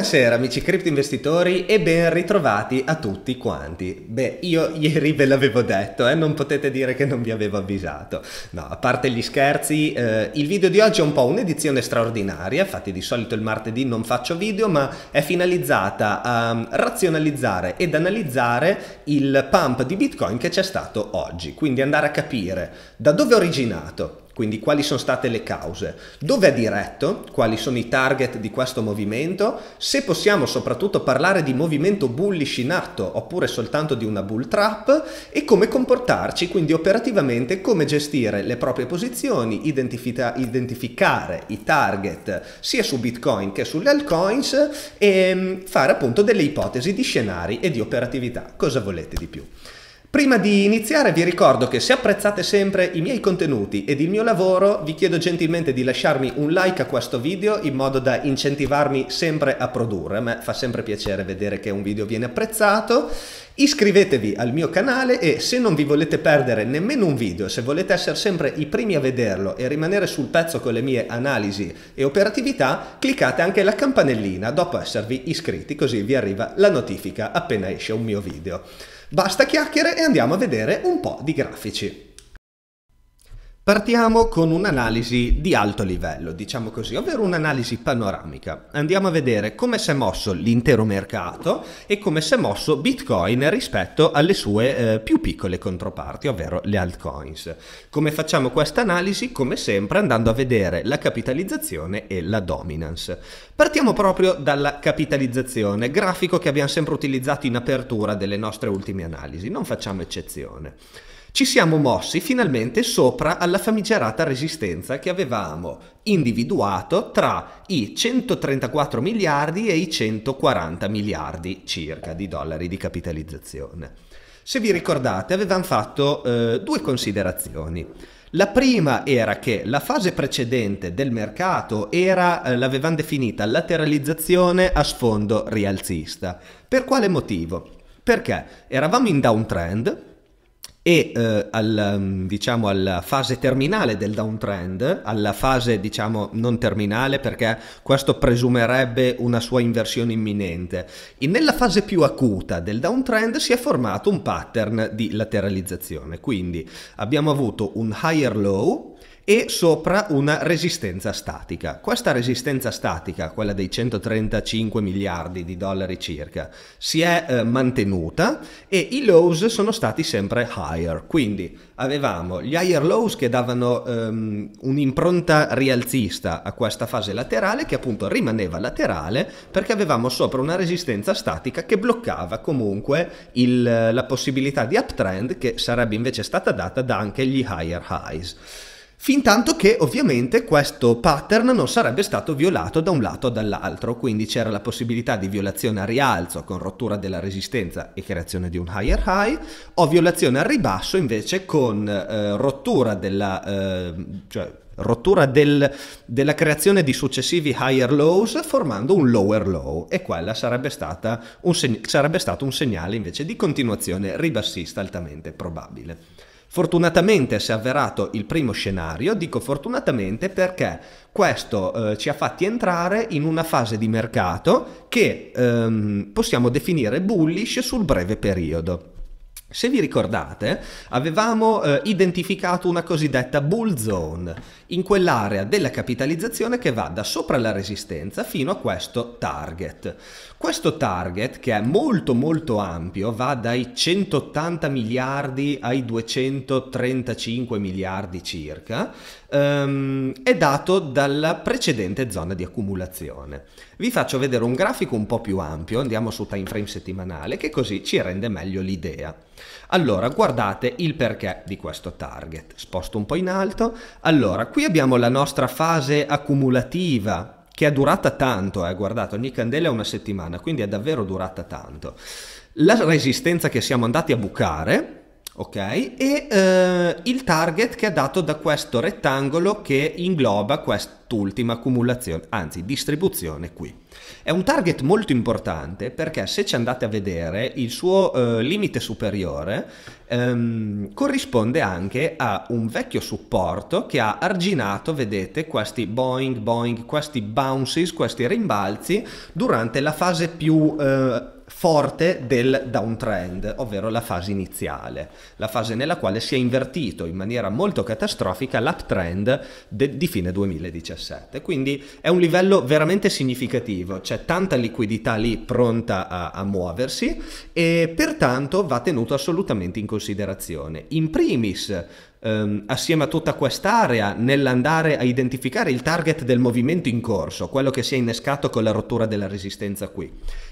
Buonasera amici investitori e ben ritrovati a tutti quanti. Beh, io ieri ve l'avevo detto, eh? non potete dire che non vi avevo avvisato. No, a parte gli scherzi, eh, il video di oggi è un po' un'edizione straordinaria, infatti di solito il martedì non faccio video, ma è finalizzata a mm, razionalizzare ed analizzare il pump di Bitcoin che c'è stato oggi, quindi andare a capire da dove è originato, quindi quali sono state le cause, dove è diretto, quali sono i target di questo movimento, se possiamo soprattutto parlare di movimento bullish in atto oppure soltanto di una bull trap e come comportarci, quindi operativamente come gestire le proprie posizioni, identificare i target sia su Bitcoin che sulle altcoins e mm, fare appunto delle ipotesi di scenari e di operatività. Cosa volete di più? Prima di iniziare vi ricordo che se apprezzate sempre i miei contenuti ed il mio lavoro vi chiedo gentilmente di lasciarmi un like a questo video in modo da incentivarmi sempre a produrre, a me fa sempre piacere vedere che un video viene apprezzato, iscrivetevi al mio canale e se non vi volete perdere nemmeno un video, se volete essere sempre i primi a vederlo e rimanere sul pezzo con le mie analisi e operatività, cliccate anche la campanellina dopo esservi iscritti così vi arriva la notifica appena esce un mio video. Basta chiacchiere e andiamo a vedere un po' di grafici. Partiamo con un'analisi di alto livello, diciamo così, ovvero un'analisi panoramica. Andiamo a vedere come si è mosso l'intero mercato e come si è mosso Bitcoin rispetto alle sue eh, più piccole controparti, ovvero le altcoins. Come facciamo questa analisi? Come sempre andando a vedere la capitalizzazione e la dominance. Partiamo proprio dalla capitalizzazione, grafico che abbiamo sempre utilizzato in apertura delle nostre ultime analisi, non facciamo eccezione ci siamo mossi finalmente sopra alla famigerata resistenza che avevamo individuato tra i 134 miliardi e i 140 miliardi circa di dollari di capitalizzazione. Se vi ricordate avevamo fatto eh, due considerazioni. La prima era che la fase precedente del mercato era, eh, l'avevamo definita, lateralizzazione a sfondo rialzista. Per quale motivo? Perché eravamo in downtrend, e eh, al, mm, diciamo, alla fase terminale del downtrend, alla fase diciamo non terminale perché questo presumerebbe una sua inversione imminente, e nella fase più acuta del downtrend si è formato un pattern di lateralizzazione, quindi abbiamo avuto un higher low e sopra una resistenza statica. Questa resistenza statica, quella dei 135 miliardi di dollari circa, si è eh, mantenuta e i lows sono stati sempre higher, quindi avevamo gli higher lows che davano ehm, un'impronta rialzista a questa fase laterale che appunto rimaneva laterale perché avevamo sopra una resistenza statica che bloccava comunque il, la possibilità di uptrend che sarebbe invece stata data da anche gli higher highs. Fintanto che ovviamente questo pattern non sarebbe stato violato da un lato o dall'altro, quindi c'era la possibilità di violazione a rialzo con rottura della resistenza e creazione di un higher high, o violazione a ribasso invece con eh, rottura della... Eh, cioè, rottura del, della creazione di successivi higher lows formando un lower low e quella sarebbe, stata un seg- sarebbe stato un segnale invece di continuazione ribassista altamente probabile. Fortunatamente si è avverato il primo scenario, dico fortunatamente perché questo eh, ci ha fatti entrare in una fase di mercato che ehm, possiamo definire bullish sul breve periodo. Se vi ricordate, avevamo eh, identificato una cosiddetta bull zone, in quell'area della capitalizzazione che va da sopra la resistenza fino a questo target. Questo target, che è molto molto ampio, va dai 180 miliardi ai 235 miliardi circa, ehm, è dato dalla precedente zona di accumulazione. Vi faccio vedere un grafico un po' più ampio, andiamo su time frame settimanale, che così ci rende meglio l'idea. Allora, guardate il perché di questo target. Sposto un po' in alto. Allora, qui abbiamo la nostra fase accumulativa che è durata tanto, eh? guardate, ogni candela è una settimana, quindi è davvero durata tanto. La resistenza che siamo andati a bucare ok? E eh, il target che è dato da questo rettangolo che ingloba quest'ultima accumulazione, anzi distribuzione qui. È un target molto importante perché se ci andate a vedere il suo eh, limite superiore ehm, corrisponde anche a un vecchio supporto che ha arginato, vedete, questi boing boing, questi bounces, questi rimbalzi durante la fase più... Eh, forte del downtrend, ovvero la fase iniziale, la fase nella quale si è invertito in maniera molto catastrofica l'uptrend de- di fine 2017. Quindi è un livello veramente significativo, c'è tanta liquidità lì pronta a, a muoversi e pertanto va tenuto assolutamente in considerazione. In primis ehm, assieme a tutta quest'area nell'andare a identificare il target del movimento in corso, quello che si è innescato con la rottura della resistenza qui.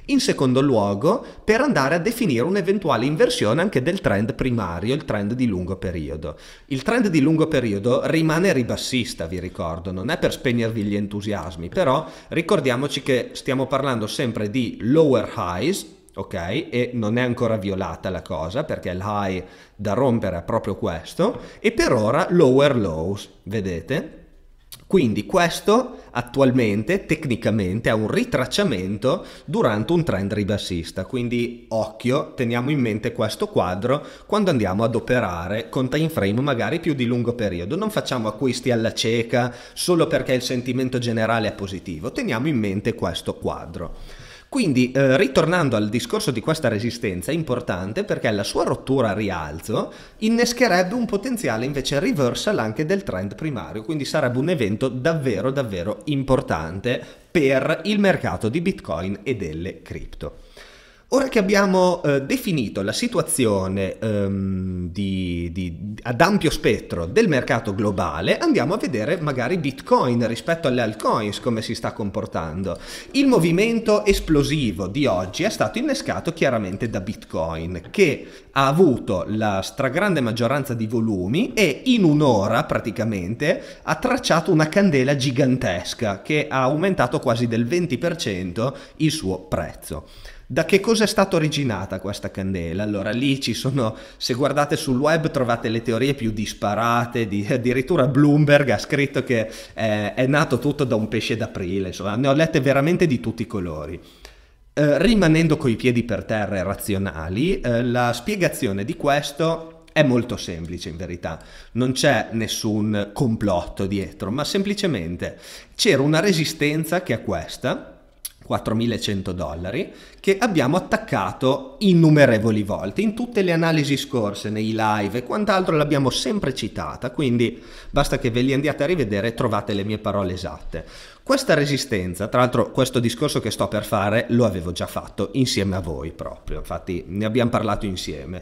In secondo luogo, per andare a definire un'eventuale inversione anche del trend primario, il trend di lungo periodo. Il trend di lungo periodo rimane ribassista, vi ricordo, non è per spegnervi gli entusiasmi, però ricordiamoci che stiamo parlando sempre di lower highs, ok? E non è ancora violata la cosa perché l'high da rompere è proprio questo e per ora lower lows, vedete? Quindi questo attualmente tecnicamente è un ritracciamento durante un trend ribassista, quindi occhio, teniamo in mente questo quadro quando andiamo ad operare con time frame magari più di lungo periodo, non facciamo acquisti alla cieca solo perché il sentimento generale è positivo, teniamo in mente questo quadro. Quindi, eh, ritornando al discorso di questa resistenza, è importante perché la sua rottura a rialzo innescherebbe un potenziale invece reversal anche del trend primario, quindi sarebbe un evento davvero davvero importante per il mercato di Bitcoin e delle cripto. Ora che abbiamo eh, definito la situazione ehm, di, di, ad ampio spettro del mercato globale, andiamo a vedere magari Bitcoin rispetto alle altcoins come si sta comportando. Il movimento esplosivo di oggi è stato innescato chiaramente da Bitcoin, che ha avuto la stragrande maggioranza di volumi e in un'ora praticamente ha tracciato una candela gigantesca che ha aumentato quasi del 20% il suo prezzo. Da che cosa è stata originata questa candela? Allora lì ci sono, se guardate sul web trovate le teorie più disparate, di, addirittura Bloomberg ha scritto che eh, è nato tutto da un pesce d'aprile, insomma ne ho lette veramente di tutti i colori. Eh, rimanendo coi piedi per terra e razionali, eh, la spiegazione di questo è molto semplice in verità, non c'è nessun complotto dietro, ma semplicemente c'era una resistenza che a questa, 4.100 dollari, che abbiamo attaccato innumerevoli volte in tutte le analisi scorse, nei live e quant'altro l'abbiamo sempre citata, quindi basta che ve li andiate a rivedere e trovate le mie parole esatte. Questa resistenza, tra l'altro questo discorso che sto per fare lo avevo già fatto insieme a voi proprio, infatti ne abbiamo parlato insieme.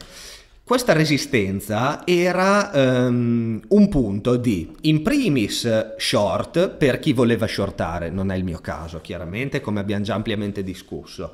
Questa resistenza era um, un punto di, in primis, short per chi voleva shortare, non è il mio caso chiaramente, come abbiamo già ampiamente discusso,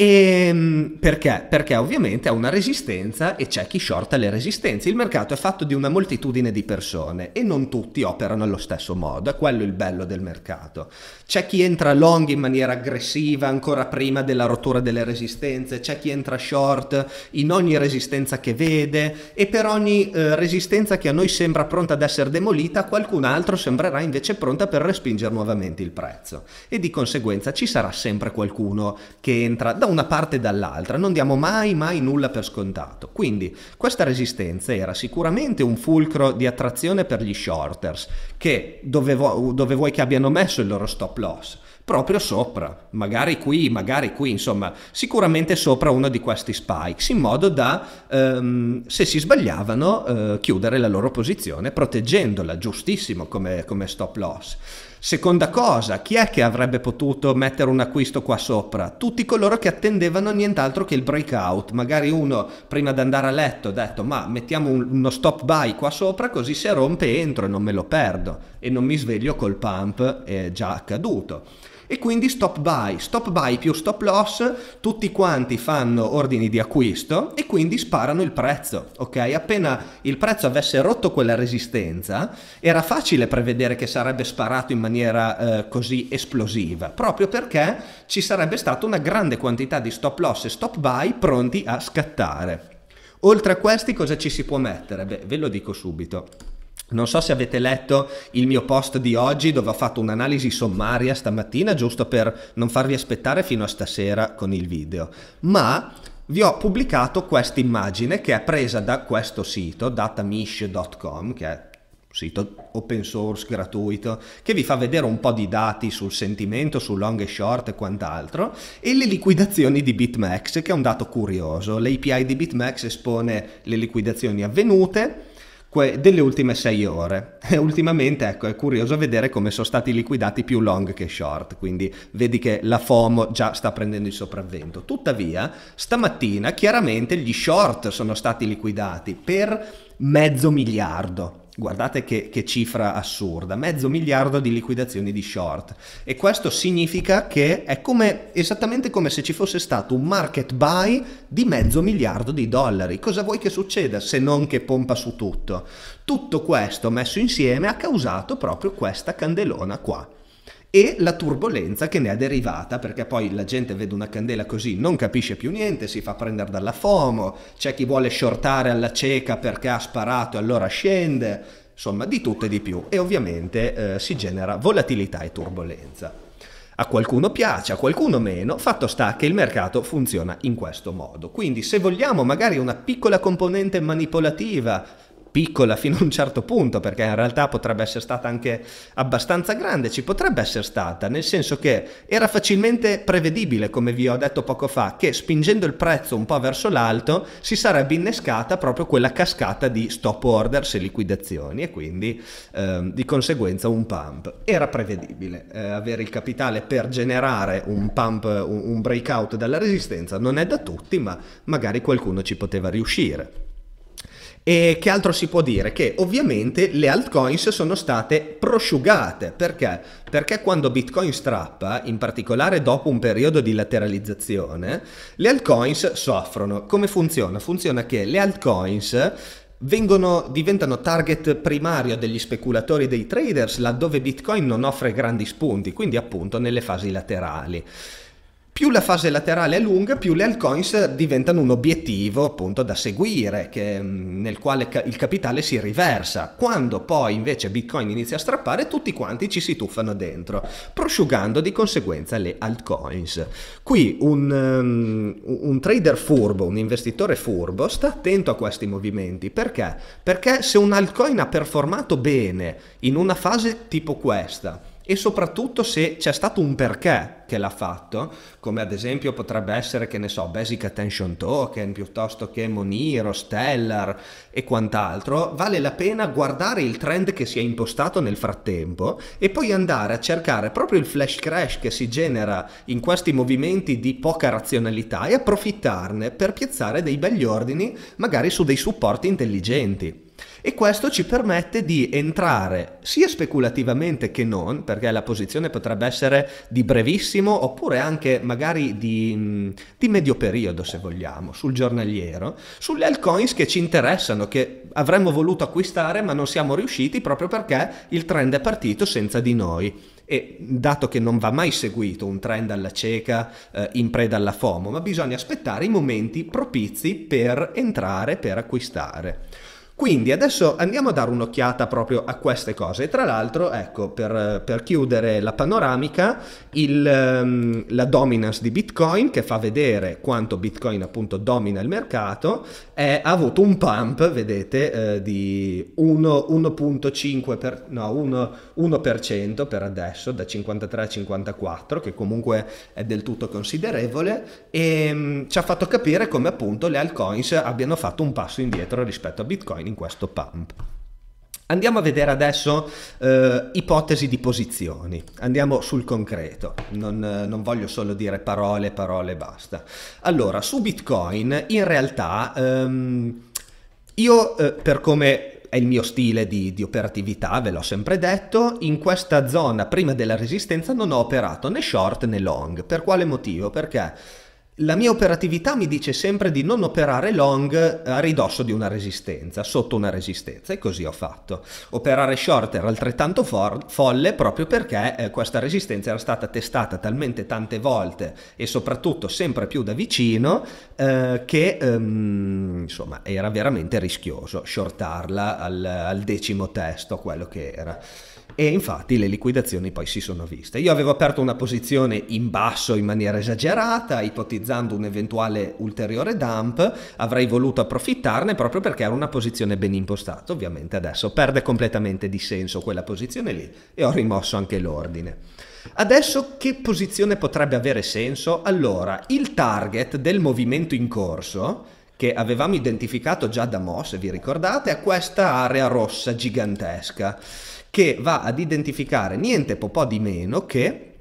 e, ehm, perché? Perché ovviamente ha una resistenza e c'è chi shorta le resistenze. Il mercato è fatto di una moltitudine di persone e non tutti operano allo stesso modo, è quello il bello del mercato. C'è chi entra long in maniera aggressiva ancora prima della rottura delle resistenze, c'è chi entra short in ogni resistenza che vede e per ogni eh, resistenza che a noi sembra pronta ad essere demolita, qualcun altro sembrerà invece pronta per respingere nuovamente il prezzo e di conseguenza ci sarà sempre qualcuno che entra da una parte dall'altra, non diamo mai mai nulla per scontato. Quindi questa resistenza era sicuramente un fulcro di attrazione per gli shorters, che dove, vu- dove vuoi che abbiano messo il loro stop loss proprio sopra, magari qui, magari qui, insomma, sicuramente sopra uno di questi spikes, in modo da, ehm, se si sbagliavano, eh, chiudere la loro posizione proteggendola, giustissimo come, come stop loss. Seconda cosa, chi è che avrebbe potuto mettere un acquisto qua sopra? Tutti coloro che attendevano nient'altro che il breakout. Magari uno prima di andare a letto ha detto ma mettiamo un, uno stop buy qua sopra così se rompe entro e non me lo perdo e non mi sveglio col pump eh, già accaduto e quindi stop buy, stop buy più stop loss, tutti quanti fanno ordini di acquisto e quindi sparano il prezzo, ok? Appena il prezzo avesse rotto quella resistenza, era facile prevedere che sarebbe sparato in maniera eh, così esplosiva, proprio perché ci sarebbe stata una grande quantità di stop loss e stop buy pronti a scattare. Oltre a questi cosa ci si può mettere? Beh, ve lo dico subito. Non so se avete letto il mio post di oggi dove ho fatto un'analisi sommaria stamattina giusto per non farvi aspettare fino a stasera con il video, ma vi ho pubblicato questa immagine che è presa da questo sito datamish.com che è un sito open source gratuito che vi fa vedere un po' di dati sul sentimento, su long e short e quant'altro e le liquidazioni di BitMEX che è un dato curioso. L'API di BitMEX espone le liquidazioni avvenute delle ultime 6 ore. E ultimamente ecco, è curioso vedere come sono stati liquidati più long che short, quindi vedi che la FOMO già sta prendendo il sopravvento. Tuttavia, stamattina chiaramente gli short sono stati liquidati per mezzo miliardo Guardate che, che cifra assurda, mezzo miliardo di liquidazioni di short. E questo significa che è come, esattamente come se ci fosse stato un market buy di mezzo miliardo di dollari. Cosa vuoi che succeda se non che pompa su tutto? Tutto questo messo insieme ha causato proprio questa candelona qua e la turbolenza che ne è derivata, perché poi la gente vede una candela così, non capisce più niente, si fa prendere dalla FOMO, c'è chi vuole shortare alla cieca perché ha sparato e allora scende, insomma di tutto e di più e ovviamente eh, si genera volatilità e turbolenza. A qualcuno piace, a qualcuno meno, fatto sta che il mercato funziona in questo modo. Quindi se vogliamo magari una piccola componente manipolativa, piccola fino a un certo punto, perché in realtà potrebbe essere stata anche abbastanza grande, ci potrebbe essere stata, nel senso che era facilmente prevedibile, come vi ho detto poco fa, che spingendo il prezzo un po' verso l'alto si sarebbe innescata proprio quella cascata di stop orders e liquidazioni e quindi eh, di conseguenza un pump. Era prevedibile eh, avere il capitale per generare un pump, un, un breakout dalla resistenza, non è da tutti, ma magari qualcuno ci poteva riuscire. E che altro si può dire? Che ovviamente le altcoins sono state prosciugate. Perché? Perché quando Bitcoin strappa, in particolare dopo un periodo di lateralizzazione, le altcoins soffrono. Come funziona? Funziona che le altcoins Vengono, diventano target primario degli speculatori e dei traders laddove Bitcoin non offre grandi spunti, quindi appunto nelle fasi laterali. Più la fase laterale è lunga, più le altcoins diventano un obiettivo appunto da seguire, che, mm, nel quale il capitale si riversa. Quando poi invece Bitcoin inizia a strappare, tutti quanti ci si tuffano dentro, prosciugando di conseguenza le altcoins. Qui un, um, un trader furbo, un investitore furbo, sta attento a questi movimenti. Perché? Perché se un altcoin ha performato bene in una fase tipo questa, e soprattutto se c'è stato un perché che l'ha fatto, come ad esempio potrebbe essere, che ne so, Basic Attention Token piuttosto che Moniro, Stellar e quant'altro, vale la pena guardare il trend che si è impostato nel frattempo e poi andare a cercare proprio il flash crash che si genera in questi movimenti di poca razionalità e approfittarne per piazzare dei begli ordini magari su dei supporti intelligenti e questo ci permette di entrare sia speculativamente che non, perché la posizione potrebbe essere di brevissimo oppure anche magari di, mm, di medio periodo se vogliamo, sul giornaliero, sulle altcoins che ci interessano, che avremmo voluto acquistare ma non siamo riusciti proprio perché il trend è partito senza di noi e dato che non va mai seguito un trend alla cieca eh, in preda alla FOMO, ma bisogna aspettare i momenti propizi per entrare, per acquistare. Quindi adesso andiamo a dare un'occhiata proprio a queste cose. Tra l'altro, ecco, per, per chiudere la panoramica, il, um, la dominance di Bitcoin, che fa vedere quanto Bitcoin appunto domina il mercato, è, ha avuto un pump, vedete, eh, di 1,5%, per, no, 1, 1% per adesso, da 53 a 54, che comunque è del tutto considerevole, e um, ci ha fatto capire come appunto le altcoins abbiano fatto un passo indietro rispetto a Bitcoin in questo pump. Andiamo a vedere adesso eh, ipotesi di posizioni, andiamo sul concreto, non, eh, non, voglio solo dire parole, parole, basta. Allora, su Bitcoin in realtà ehm, io eh, per come è il mio stile di, di operatività, ve l'ho sempre detto, in questa zona prima della resistenza non ho operato né short né long, per quale motivo? Perché la mia operatività mi dice sempre di non operare long eh, a ridosso di una resistenza, sotto una resistenza, e così ho fatto. Operare short era altrettanto for- folle proprio perché eh, questa resistenza era stata testata talmente tante volte e soprattutto sempre più da vicino eh, che ehm, insomma era veramente rischioso shortarla al, al decimo testo, quello che era e infatti le liquidazioni poi si sono viste. Io avevo aperto una posizione in basso in maniera esagerata, ipotizzando un eventuale ulteriore dump, avrei voluto approfittarne proprio perché era una posizione ben impostata. Ovviamente adesso perde completamente di senso quella posizione lì e ho rimosso anche l'ordine. Adesso che posizione potrebbe avere senso? Allora, il target del movimento in corso che avevamo identificato già da Mo, se vi ricordate, a questa area rossa gigantesca che va ad identificare niente po' di meno che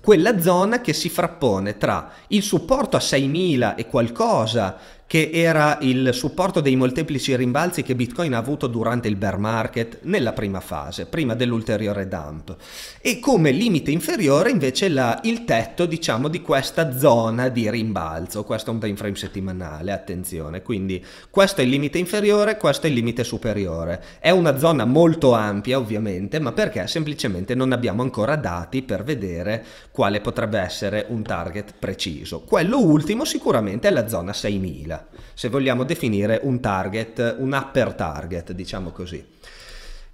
quella zona che si frappone tra il supporto a 6.000 e qualcosa che era il supporto dei molteplici rimbalzi che Bitcoin ha avuto durante il bear market nella prima fase, prima dell'ulteriore dump, e come limite inferiore invece la, il tetto diciamo di questa zona di rimbalzo, questo è un time frame settimanale, attenzione, quindi questo è il limite inferiore, questo è il limite superiore, è una zona molto ampia ovviamente, ma perché semplicemente non abbiamo ancora dati per vedere quale potrebbe essere un target preciso. Quello ultimo sicuramente è la zona 6000 se vogliamo definire un target, un upper target, diciamo così.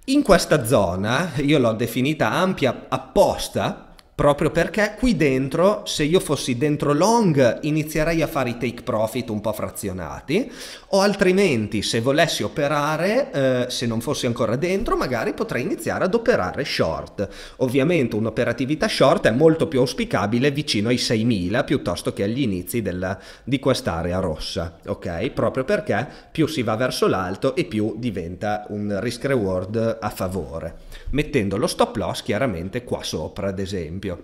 In questa zona, io l'ho definita ampia apposta proprio perché qui dentro, se io fossi dentro long, inizierei a fare i take profit un po' frazionati, o altrimenti se volessi operare, eh, se non fossi ancora dentro, magari potrei iniziare ad operare short. Ovviamente un'operatività short è molto più auspicabile vicino ai 6.000 piuttosto che agli inizi della, di quest'area rossa, ok? Proprio perché più si va verso l'alto e più diventa un risk reward a favore mettendo lo stop loss chiaramente qua sopra ad esempio.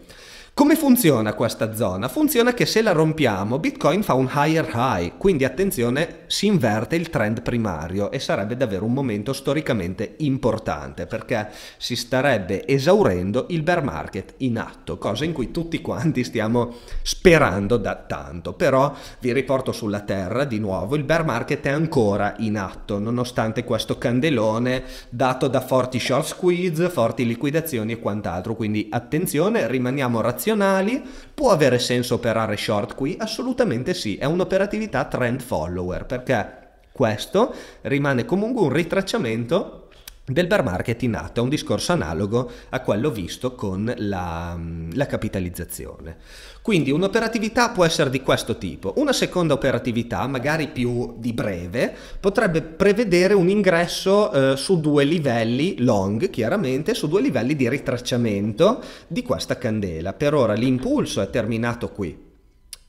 Come funziona questa zona? Funziona che se la rompiamo Bitcoin fa un higher high, quindi attenzione si inverte il trend primario e sarebbe davvero un momento storicamente importante perché si starebbe esaurendo il bear market in atto, cosa in cui tutti quanti stiamo sperando da tanto. Però vi riporto sulla terra di nuovo, il bear market è ancora in atto nonostante questo candelone dato da forti short squeeze, forti liquidazioni e quant'altro, quindi attenzione, rimaniamo razionali nazionali, può avere senso operare short qui? Assolutamente sì, è un'operatività trend follower perché questo rimane comunque un ritracciamento del bear market in atto è un discorso analogo a quello visto con la, mm, la, capitalizzazione. Quindi un'operatività può essere di questo tipo. Una seconda operatività, magari più di breve, potrebbe prevedere un ingresso eh, su due livelli long, chiaramente, su due livelli di ritracciamento di questa candela. Per ora l'impulso è terminato qui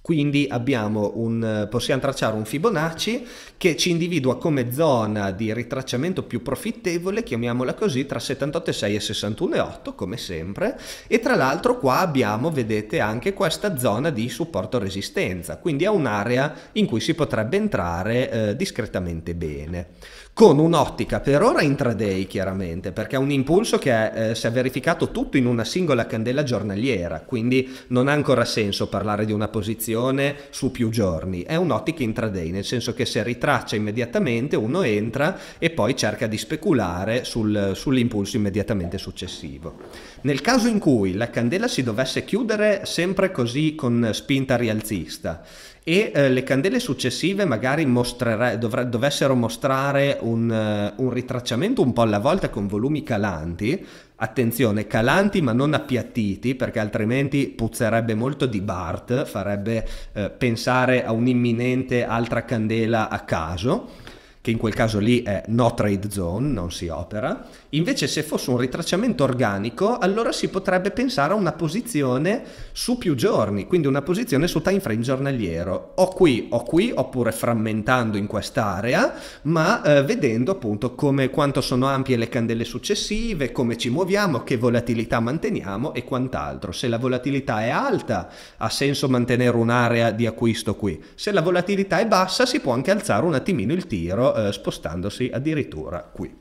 quindi un, possiamo tracciare un Fibonacci che ci individua come zona di ritracciamento più profittevole, chiamiamola così, tra 78,6 e 61,8 come sempre e tra l'altro qua abbiamo, vedete, anche questa zona di supporto resistenza, quindi è un'area in cui si potrebbe entrare eh, discretamente bene con un'ottica per ora intraday chiaramente, perché è un impulso che eh, si è verificato tutto in una singola candela giornaliera, quindi non ha ancora senso parlare di una posizione su più giorni, è un'ottica intraday, nel senso che se ritraccia immediatamente uno entra e poi cerca di speculare sul, sull'impulso immediatamente successivo. Nel caso in cui la candela si dovesse chiudere sempre così con spinta rialzista e eh, le candele successive magari mostrere, dovre, dovessero mostrare un, uh, un ritracciamento un po' alla volta con volumi calanti, attenzione, calanti ma non appiattiti perché altrimenti puzzerebbe molto di Bart, farebbe eh, pensare a un'imminente altra candela a caso che in quel caso lì è no trade zone, non si opera. Invece se fosse un ritracciamento organico, allora si potrebbe pensare a una posizione su più giorni, quindi una posizione su time frame giornaliero, o qui o qui, oppure frammentando in quest'area, ma eh, vedendo appunto come, quanto sono ampie le candele successive, come ci muoviamo, che volatilità manteniamo e quant'altro. Se la volatilità è alta, ha senso mantenere un'area di acquisto qui. Se la volatilità è bassa, si può anche alzare un attimino il tiro eh, spostandosi addirittura qui.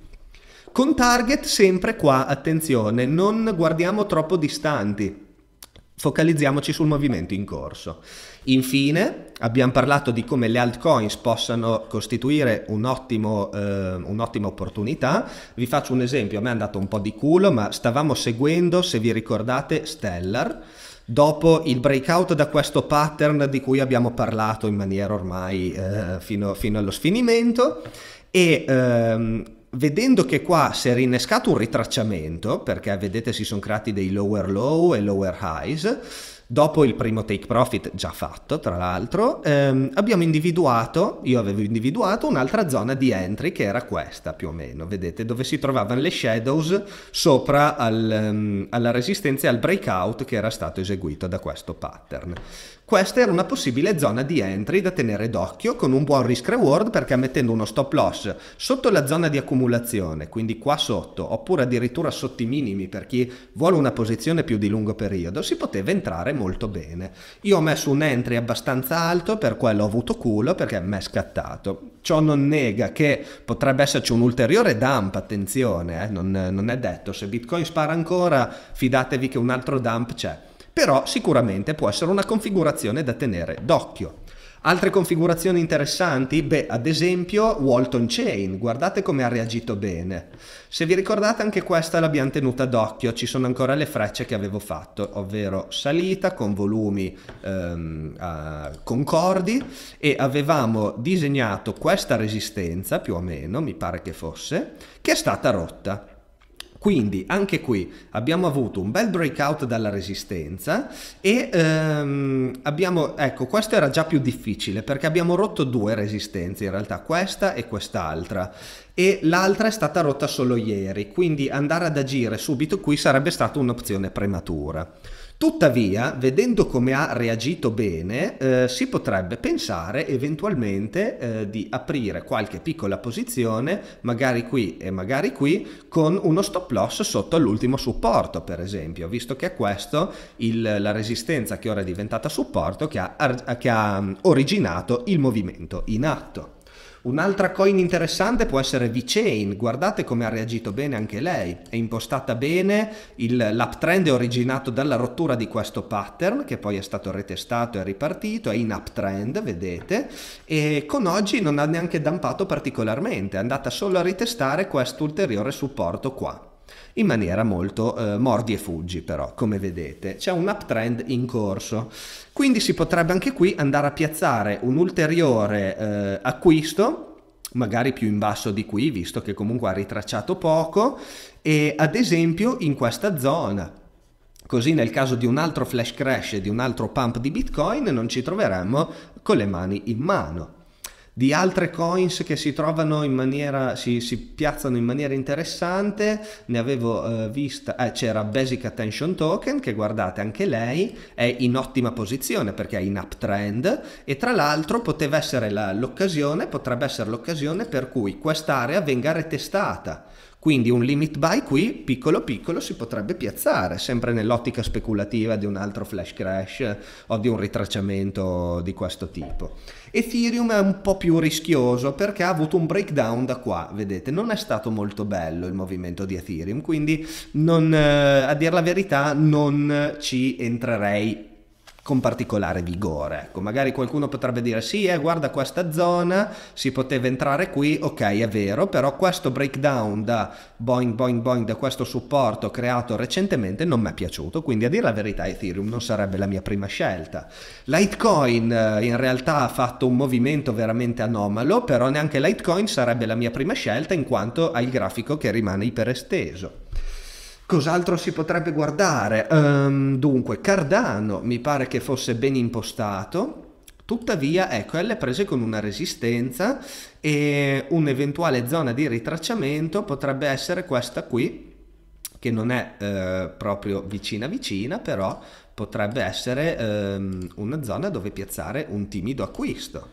Con target sempre qua, attenzione, non guardiamo troppo distanti, focalizziamoci sul movimento in corso. Infine abbiamo parlato di come le altcoins possano costituire eh, un'ottima eh, un opportunità. Vi faccio un esempio, a me è andato un po' di culo, ma stavamo seguendo, se vi ricordate, Stellar dopo il breakout da questo pattern di cui abbiamo parlato in maniera ormai eh, fino, fino, allo sfinimento e ehm, vedendo che qua si è rinnescato un ritracciamento perché vedete si sono creati dei lower low e lower highs Dopo il primo take profit già fatto, tra l'altro, ehm, abbiamo individuato, io avevo individuato un'altra zona di entry che era questa più o meno, vedete dove si trovavano le shadows sopra al, um, alla resistenza e al breakout che era stato eseguito da questo pattern. Questa era una possibile zona di entry da tenere d'occhio con un buon risk reward perché mettendo uno stop loss sotto la zona di accumulazione, quindi qua sotto, oppure addirittura sotto i minimi per chi vuole una posizione più di lungo periodo, si poteva entrare molto bene. Io ho messo un entry abbastanza alto, per quello ho avuto culo perché mi è scattato. Ciò non nega che potrebbe esserci un ulteriore dump, attenzione, eh? non, non è detto, se Bitcoin spara ancora fidatevi che un altro dump c'è però sicuramente può essere una configurazione da tenere d'occhio. Altre configurazioni interessanti? Beh, ad esempio Walton Chain, guardate come ha reagito bene. Se vi ricordate anche questa l'abbiamo tenuta d'occhio, ci sono ancora le frecce che avevo fatto, ovvero salita con volumi ehm, concordi e avevamo disegnato questa resistenza, più o meno, mi pare che fosse, che è stata rotta. Quindi anche qui abbiamo avuto un bel breakout dalla resistenza e ehm, abbiamo, ecco, questo era già più difficile perché abbiamo rotto due resistenze in realtà, questa e quest'altra e l'altra è stata rotta solo ieri, quindi andare ad agire subito qui sarebbe stata un'opzione prematura. Tuttavia, vedendo come ha reagito bene, eh, si potrebbe pensare eventualmente eh, di aprire qualche piccola posizione, magari qui e magari qui, con uno stop loss sotto l'ultimo supporto, per esempio, visto che è questo il, la resistenza che ora è diventata supporto che ha, che ha mm, originato il movimento in atto. Un'altra coin interessante può essere VeChain, guardate come ha reagito bene anche lei, è impostata bene, il, l'uptrend è originato dalla rottura di questo pattern che poi è stato retestato e ripartito, è in uptrend, vedete, e con oggi non ha neanche dampato particolarmente, è andata solo a ritestare questo ulteriore supporto qua in maniera molto eh, mordi e fuggi però, come vedete. C'è un uptrend in corso, quindi si potrebbe anche qui andare a piazzare un ulteriore eh, acquisto magari più in basso di qui, visto che comunque ha ritracciato poco, e ad esempio in questa zona. Così nel caso di un altro flash crash e di un altro pump di Bitcoin non ci troveremmo con le mani in mano di altre coins che si trovano in maniera si, si piazzano in maniera interessante ne avevo eh, vista eh, c'era basic attention token che guardate anche lei è in ottima posizione perché è in uptrend e tra l'altro poteva essere la, l'occasione potrebbe essere l'occasione per cui quest'area venga retestata quindi un limit buy qui, piccolo piccolo, si potrebbe piazzare, sempre nell'ottica speculativa di un altro flash crash eh, o di un ritracciamento di questo tipo. Ethereum è un po' più rischioso perché ha avuto un breakdown da qua, vedete, non è stato molto bello il movimento di Ethereum, quindi non, eh, a dire la verità non ci entrerei con particolare vigore. Ecco, magari qualcuno potrebbe dire sì, eh, guarda questa zona, si poteva entrare qui, ok è vero, però questo breakdown da boing boing boing da questo supporto creato recentemente non mi è piaciuto, quindi a dire la verità Ethereum non sarebbe la mia prima scelta. Litecoin eh, in realtà ha fatto un movimento veramente anomalo, però neanche Litecoin sarebbe la mia prima scelta in quanto ha il grafico che rimane iperesteso. Cos'altro si potrebbe guardare? Um, dunque, Cardano mi pare che fosse ben impostato, Tuttavia, ecco, è prese con una resistenza e un'eventuale zona di ritracciamento potrebbe essere questa qui, che non è eh, proprio vicina vicina, però potrebbe essere eh, una zona dove piazzare un timido acquisto.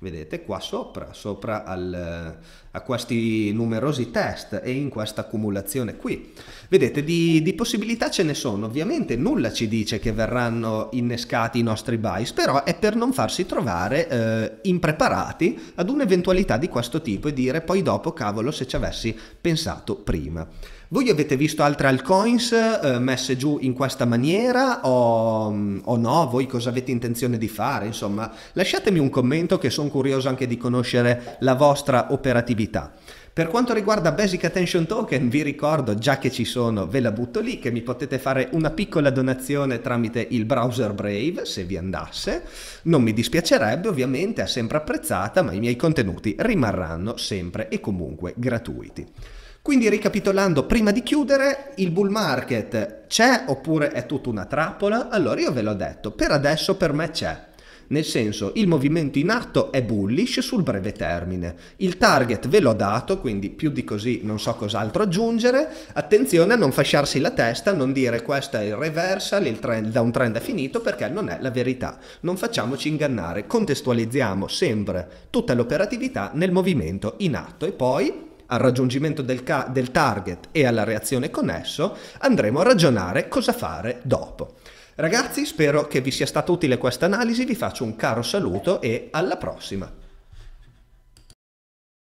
Vedete qua sopra, sopra al, eh, a questi numerosi test e in questa accumulazione qui. Vedete, di, di, possibilità ce ne sono. Ovviamente nulla ci dice che verranno innescati i nostri bias, però è per non farsi trovare eh, impreparati ad un'eventualità di questo tipo e dire poi dopo, cavolo, se ci avessi pensato prima. Voi avete visto altre altcoins eh, messe giù in questa maniera o, mm, o, no? Voi cosa avete intenzione di fare? Insomma, lasciatemi un commento che sono curioso anche di conoscere la vostra operatività. Per quanto riguarda Basic Attention Token, vi ricordo già che ci sono, ve la butto lì, che mi potete fare una piccola donazione tramite il browser Brave, se vi andasse. Non mi dispiacerebbe, ovviamente, è sempre apprezzata, ma i miei contenuti rimarranno sempre e comunque gratuiti. Quindi ricapitolando, prima di chiudere, il bull market c'è oppure è tutta una trappola? Allora io ve l'ho detto, per adesso per me c'è. Nel senso, il movimento in atto è bullish sul breve termine. Il target ve l'ho dato, quindi più di così non so cos'altro aggiungere. Attenzione a non fasciarsi la testa, non dire questo è il reversal, il, trend, il downtrend è finito, perché non è la verità. Non facciamoci ingannare, contestualizziamo sempre tutta l'operatività nel movimento in atto e poi al raggiungimento del, ca- del target e alla reazione con esso, andremo a ragionare cosa fare dopo. Ragazzi, spero che vi sia stata utile questa analisi, vi faccio un caro saluto e alla prossima!